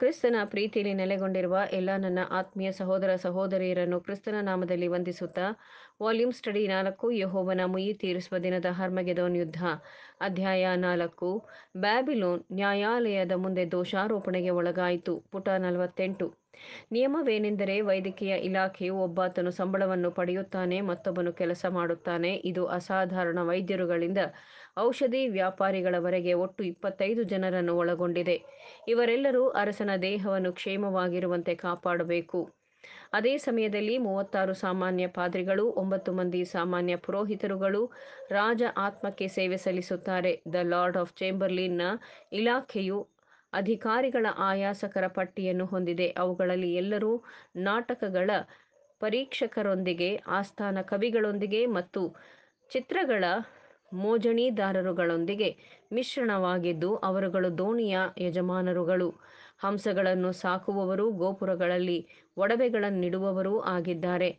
ಕ್ರಿಸ್ತನ ಪ್ರೀತಿಯಲ್ಲಿ ನೆಲೆಗೊಂಡಿರುವ ಎಲ್ಲ ನನ್ನ ಆತ್ಮೀಯ ಸಹೋದರ ಸಹೋದರಿಯರನ್ನು ಕ್ರಿಸ್ತನ ನಾಮದಲ್ಲಿ ವಂದಿಸುತ್ತಾ ವಾಲ್ಯೂಮ್ ಸ್ಟಡಿ ನಾಲ್ಕು ಯಹೋವನ ಮುಯಿ ತೀರಿಸುವ ದಿನದ ಹರ್ಮಗೆದೋನ್ ಯುದ್ಧ ಅಧ್ಯಾಯ ನಾಲ್ಕು ಬ್ಯಾಬಿಲೋನ್ ನ್ಯಾಯಾಲಯದ ಮುಂದೆ ದೋಷಾರೋಪಣೆಗೆ ಒಳಗಾಯಿತು ಪುಟ ನಲವತ್ತೆಂಟು ನಿಯಮವೇನೆಂದರೆ ವೈದ್ಯಕೀಯ ಇಲಾಖೆಯು ಒಬ್ಬಾತನು ಸಂಬಳವನ್ನು ಪಡೆಯುತ್ತಾನೆ ಮತ್ತೊಬ್ಬನು ಕೆಲಸ ಮಾಡುತ್ತಾನೆ ಇದು ಅಸಾಧಾರಣ ವೈದ್ಯರುಗಳಿಂದ ಔಷಧಿ ವ್ಯಾಪಾರಿಗಳವರೆಗೆ ಒಟ್ಟು ಇಪ್ಪತ್ತೈದು ಜನರನ್ನು ಒಳಗೊಂಡಿದೆ ಇವರೆಲ್ಲರೂ ಅರಸನ ದೇಹವನ್ನು ಕ್ಷೇಮವಾಗಿರುವಂತೆ ಕಾಪಾಡಬೇಕು ಅದೇ ಸಮಯದಲ್ಲಿ ಮೂವತ್ತಾರು ಸಾಮಾನ್ಯ ಪಾದ್ರಿಗಳು ಒಂಬತ್ತು ಮಂದಿ ಸಾಮಾನ್ಯ ಪುರೋಹಿತರುಗಳು ರಾಜ ಆತ್ಮಕ್ಕೆ ಸೇವೆ ಸಲ್ಲಿಸುತ್ತಾರೆ ದ ಲಾರ್ಡ್ ಆಫ್ ಚೇಂಬರ್ಲಿನ್ನ ಇಲಾಖೆಯು ಅಧಿಕಾರಿಗಳ ಆಯಾಸಕರ ಪಟ್ಟಿಯನ್ನು ಹೊಂದಿದೆ ಅವುಗಳಲ್ಲಿ ಎಲ್ಲರೂ ನಾಟಕಗಳ ಪರೀಕ್ಷಕರೊಂದಿಗೆ ಆಸ್ಥಾನ ಕವಿಗಳೊಂದಿಗೆ ಮತ್ತು ಚಿತ್ರಗಳ ಮೋಜಣಿದಾರರುಗಳೊಂದಿಗೆ ಮಿಶ್ರಣವಾಗಿದ್ದು ಅವರುಗಳು ದೋಣಿಯ ಯಜಮಾನರುಗಳು ಹಂಸಗಳನ್ನು ಸಾಕುವವರು ಗೋಪುರಗಳಲ್ಲಿ ಒಡವೆಗಳನ್ನಿಡುವವರೂ ಆಗಿದ್ದಾರೆ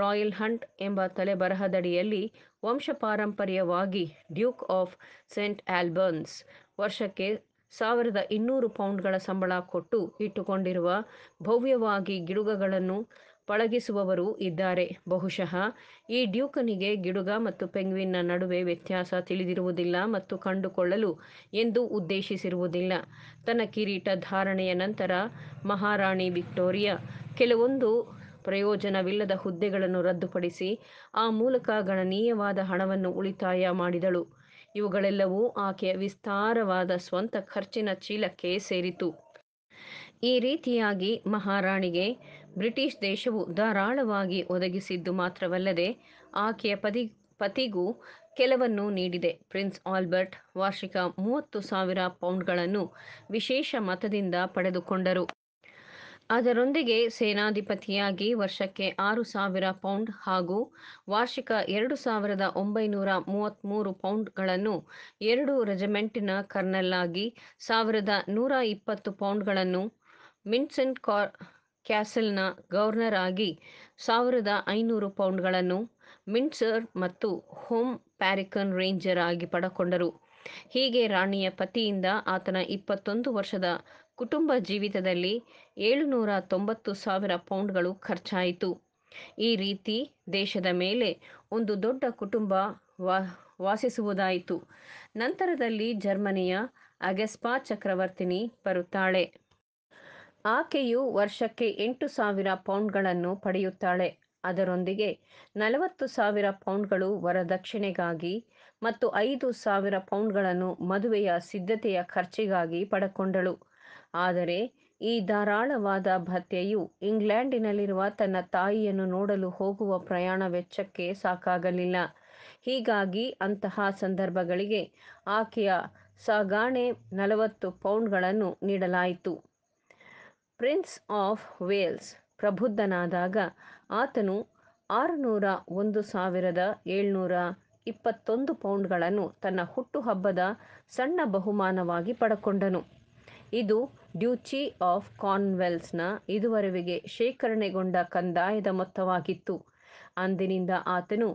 ರಾಯಲ್ ಹಂಟ್ ಎಂಬ ತಲೆಬರಹದಡಿಯಲ್ಲಿ ವಂಶಪಾರಂಪರ್ಯವಾಗಿ ಡ್ಯೂಕ್ ಆಫ್ ಸೆಂಟ್ ಆಲ್ಬರ್ನ್ಸ್ ವರ್ಷಕ್ಕೆ ಸಾವಿರದ ಇನ್ನೂರು ಪೌಂಡ್ಗಳ ಸಂಬಳ ಕೊಟ್ಟು ಇಟ್ಟುಕೊಂಡಿರುವ ಭವ್ಯವಾಗಿ ಗಿಡುಗಗಳನ್ನು ಪಳಗಿಸುವವರು ಇದ್ದಾರೆ ಬಹುಶಃ ಈ ಡ್ಯೂಕನಿಗೆ ಗಿಡುಗ ಮತ್ತು ಪೆಂಗ್ವಿನ್ನ ನಡುವೆ ವ್ಯತ್ಯಾಸ ತಿಳಿದಿರುವುದಿಲ್ಲ ಮತ್ತು ಕಂಡುಕೊಳ್ಳಲು ಎಂದು ಉದ್ದೇಶಿಸಿರುವುದಿಲ್ಲ ತನ್ನ ಕಿರೀಟ ಧಾರಣೆಯ ನಂತರ ಮಹಾರಾಣಿ ವಿಕ್ಟೋರಿಯಾ ಕೆಲವೊಂದು ಪ್ರಯೋಜನವಿಲ್ಲದ ಹುದ್ದೆಗಳನ್ನು ರದ್ದುಪಡಿಸಿ ಆ ಮೂಲಕ ಗಣನೀಯವಾದ ಹಣವನ್ನು ಉಳಿತಾಯ ಮಾಡಿದಳು ಇವುಗಳೆಲ್ಲವೂ ಆಕೆಯ ವಿಸ್ತಾರವಾದ ಸ್ವಂತ ಖರ್ಚಿನ ಚೀಲಕ್ಕೆ ಸೇರಿತು ಈ ರೀತಿಯಾಗಿ ಮಹಾರಾಣಿಗೆ ಬ್ರಿಟಿಷ್ ದೇಶವು ಧಾರಾಳವಾಗಿ ಒದಗಿಸಿದ್ದು ಮಾತ್ರವಲ್ಲದೆ ಆಕೆಯ ಪತಿ ಪತಿಗೂ ಕೆಲವನ್ನು ನೀಡಿದೆ ಪ್ರಿನ್ಸ್ ಆಲ್ಬರ್ಟ್ ವಾರ್ಷಿಕ ಮೂವತ್ತು ಸಾವಿರ ಪೌಂಡ್ಗಳನ್ನು ವಿಶೇಷ ಮತದಿಂದ ಪಡೆದುಕೊಂಡರು ಅದರೊಂದಿಗೆ ಸೇನಾಧಿಪತಿಯಾಗಿ ವರ್ಷಕ್ಕೆ ಆರು ಸಾವಿರ ಪೌಂಡ್ ಹಾಗೂ ವಾರ್ಷಿಕ ಎರಡು ಸಾವಿರದ ಒಂಬೈನೂರ ಮೂವತ್ತ್ಮೂರು ಪೌಂಡ್ಗಳನ್ನು ಎರಡು ರೆಜಿಮೆಂಟಿನ ಕರ್ನಲ್ ಆಗಿ ಸಾವಿರದ ನೂರ ಇಪ್ಪತ್ತು ಪೌಂಡ್ಗಳನ್ನು ಮಿನ್ಸನ್ ಕಾರ್ ಕ್ಯಾಸಲ್ನ ಗವರ್ನರ್ ಆಗಿ ಸಾವಿರದ ಐನೂರು ಪೌಂಡ್ಗಳನ್ನು ಮಿನ್ಸರ್ ಮತ್ತು ಹೋಮ್ ಪ್ಯಾರಿಕನ್ ರೇಂಜರ್ ಆಗಿ ಪಡಕೊಂಡರು ಹೀಗೆ ರಾಣಿಯ ಪತಿಯಿಂದ ಆತನ ಇಪ್ಪತ್ತೊಂದು ವರ್ಷದ ಕುಟುಂಬ ಜೀವಿತದಲ್ಲಿ ಏಳುನೂರ ತೊಂಬತ್ತು ಸಾವಿರ ಪೌಂಡ್ಗಳು ಖರ್ಚಾಯಿತು ಈ ರೀತಿ ದೇಶದ ಮೇಲೆ ಒಂದು ದೊಡ್ಡ ಕುಟುಂಬ ವಾ ವಾಸಿಸುವುದಾಯಿತು ನಂತರದಲ್ಲಿ ಜರ್ಮನಿಯ ಅಗೆಸ್ಪಾ ಚಕ್ರವರ್ತಿನಿ ಬರುತ್ತಾಳೆ ಆಕೆಯು ವರ್ಷಕ್ಕೆ ಎಂಟು ಸಾವಿರ ಪೌಂಡ್ಗಳನ್ನು ಪಡೆಯುತ್ತಾಳೆ ಅದರೊಂದಿಗೆ ನಲವತ್ತು ಸಾವಿರ ಪೌಂಡ್ಗಳು ವರದಕ್ಷಿಣೆಗಾಗಿ ಮತ್ತು ಐದು ಸಾವಿರ ಪೌಂಡ್ಗಳನ್ನು ಮದುವೆಯ ಸಿದ್ಧತೆಯ ಖರ್ಚಿಗಾಗಿ ಪಡೆಕೊಂಡಳು ಆದರೆ ಈ ಧಾರಾಳವಾದ ಭತ್ಯೆಯು ಇಂಗ್ಲೆಂಡಿನಲ್ಲಿರುವ ತನ್ನ ತಾಯಿಯನ್ನು ನೋಡಲು ಹೋಗುವ ಪ್ರಯಾಣ ವೆಚ್ಚಕ್ಕೆ ಸಾಕಾಗಲಿಲ್ಲ ಹೀಗಾಗಿ ಅಂತಹ ಸಂದರ್ಭಗಳಿಗೆ ಆಕೆಯ ಸಾಗಾಣೆ ನಲವತ್ತು ಪೌಂಡ್ಗಳನ್ನು ನೀಡಲಾಯಿತು ಪ್ರಿನ್ಸ್ ಆಫ್ ವೇಲ್ಸ್ ಪ್ರಬುದ್ಧನಾದಾಗ ಆತನು ಆರುನೂರ ಒಂದು ಸಾವಿರದ ಏಳ್ನೂರ ಇಪ್ಪತ್ತೊಂದು ಪೌಂಡ್ಗಳನ್ನು ತನ್ನ ಹುಟ್ಟುಹಬ್ಬದ ಸಣ್ಣ ಬಹುಮಾನವಾಗಿ ಪಡಕೊಂಡನು ಇದು ಡ್ಯೂಚಿ ಆಫ್ ಕಾರ್ನ್ವೆಲ್ಸ್ನ ಇದುವರೆಗೆ ಶೇಖರಣೆಗೊಂಡ ಕಂದಾಯದ ಮೊತ್ತವಾಗಿತ್ತು. ಅಂದಿನಿಂದ ಆತನು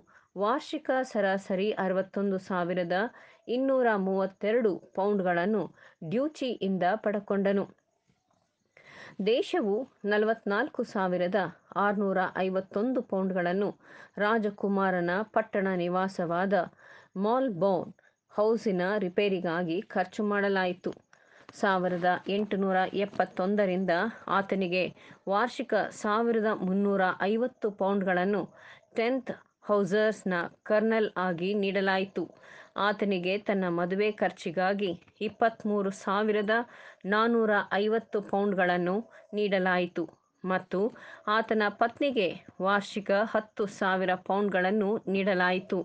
ವಾರ್ಷಿಕ ಸರಾಸರಿ ಅರವತ್ತೊಂದು ಸಾವಿರದ ಇನ್ನೂರ ಮೂವತ್ತೆರಡು ಪೌಂಡ್ಗಳನ್ನು ಡ್ಯೂಚಿಯಿಂದ ಪಡಕೊಂಡನು. ದೇಶವು ನಲವತ್ನಾಲ್ಕು ಸಾವಿರದ ಆರುನೂರ ಐವತ್ತೊಂದು ಪೌಂಡ್ಗಳನ್ನು ರಾಜಕುಮಾರನ ಪಟ್ಟಣ ನಿವಾಸವಾದ ಮಾಲ್ಬೌನ್ ಹೌಸಿನ ರಿಪೇರಿಗಾಗಿ ಖರ್ಚು ಮಾಡಲಾಯಿತು. ಸಾವಿರದ ಎಂಟುನೂರ ಎಪ್ಪತ್ತೊಂದರಿಂದ ಆತನಿಗೆ ವಾರ್ಷಿಕ ಸಾವಿರದ ಮುನ್ನೂರ ಐವತ್ತು ಪೌಂಡ್ಗಳನ್ನು ಟೆಂತ್ ಹೌಸರ್ಸ್ನ ಕರ್ನಲ್ ಆಗಿ ನೀಡಲಾಯಿತು ಆತನಿಗೆ ತನ್ನ ಮದುವೆ ಖರ್ಚಿಗಾಗಿ ಇಪ್ಪತ್ತ್ಮೂರು ಸಾವಿರದ ನಾನ್ನೂರ ಐವತ್ತು ಪೌಂಡ್ಗಳನ್ನು ನೀಡಲಾಯಿತು ಮತ್ತು ಆತನ ಪತ್ನಿಗೆ ವಾರ್ಷಿಕ ಹತ್ತು ಸಾವಿರ ಪೌಂಡ್ಗಳನ್ನು ನೀಡಲಾಯಿತು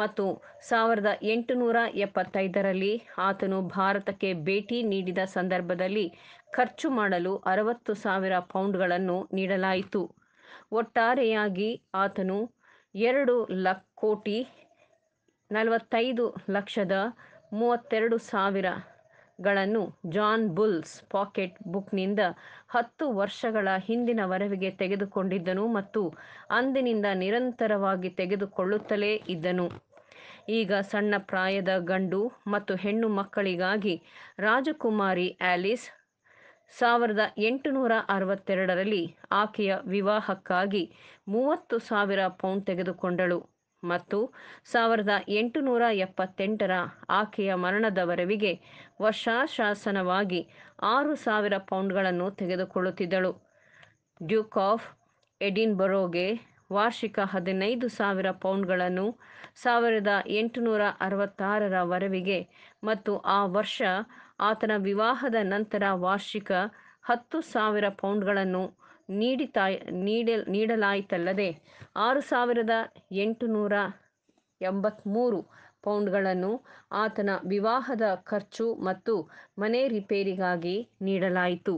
ಮತ್ತು ಸಾವಿರದ ಎಂಟುನೂರ ಎಪ್ಪತ್ತೈದರಲ್ಲಿ ಆತನು ಭಾರತಕ್ಕೆ ಭೇಟಿ ನೀಡಿದ ಸಂದರ್ಭದಲ್ಲಿ ಖರ್ಚು ಮಾಡಲು ಅರವತ್ತು ಸಾವಿರ ಪೌಂಡ್ಗಳನ್ನು ನೀಡಲಾಯಿತು ಒಟ್ಟಾರೆಯಾಗಿ ಆತನು ಎರಡು ಲಕ್ ಕೋಟಿ ನಲವತ್ತೈದು ಲಕ್ಷದ ಮೂವತ್ತೆರಡು ಸಾವಿರ ಗಳನ್ನು ಜಾನ್ ಬುಲ್ಸ್ ಪಾಕೆಟ್ ಬುಕ್ನಿಂದ ಹತ್ತು ವರ್ಷಗಳ ಹಿಂದಿನ ವರವಿಗೆ ತೆಗೆದುಕೊಂಡಿದ್ದನು ಮತ್ತು ಅಂದಿನಿಂದ ನಿರಂತರವಾಗಿ ತೆಗೆದುಕೊಳ್ಳುತ್ತಲೇ ಇದ್ದನು ಈಗ ಸಣ್ಣ ಪ್ರಾಯದ ಗಂಡು ಮತ್ತು ಹೆಣ್ಣು ಮಕ್ಕಳಿಗಾಗಿ ರಾಜಕುಮಾರಿ ಆಲಿಸ್ ಸಾವಿರದ ಎಂಟುನೂರ ಅರವತ್ತೆರಡರಲ್ಲಿ ಆಕೆಯ ವಿವಾಹಕ್ಕಾಗಿ ಮೂವತ್ತು ಸಾವಿರ ಪೌಂಡ್ ತೆಗೆದುಕೊಂಡಳು ಮತ್ತು ಸಾವಿರದ ಎಂಟುನೂರ ಎಪ್ಪತ್ತೆಂಟರ ಆಕೆಯ ಮರಣದವರೆವಿಗೆ ವರ್ಷಾಶಾಸನವಾಗಿ ಆರು ಸಾವಿರ ಪೌಂಡ್ಗಳನ್ನು ತೆಗೆದುಕೊಳ್ಳುತ್ತಿದ್ದಳು ಡ್ಯೂಕ್ ಆಫ್ ಎಡಿನ್ಬರೋಗೆ ವಾರ್ಷಿಕ ಹದಿನೈದು ಸಾವಿರ ಪೌಂಡ್ಗಳನ್ನು ಸಾವಿರದ ಎಂಟುನೂರ ಅರವತ್ತಾರರ ವರವಿಗೆ ಮತ್ತು ಆ ವರ್ಷ ಆತನ ವಿವಾಹದ ನಂತರ ವಾರ್ಷಿಕ ಹತ್ತು ಸಾವಿರ ಪೌಂಡ್ಗಳನ್ನು ನೀಡಿತಾ ನೀಡ ನೀಡಲಾಯಿತಲ್ಲದೆ ಆರು ಸಾವಿರದ ಎಂಟುನೂರ ಎಂಬತ್ತ್ಮೂರು ಪೌಂಡ್ಗಳನ್ನು ಆತನ ವಿವಾಹದ ಖರ್ಚು ಮತ್ತು ಮನೆ ರಿಪೇರಿಗಾಗಿ ನೀಡಲಾಯಿತು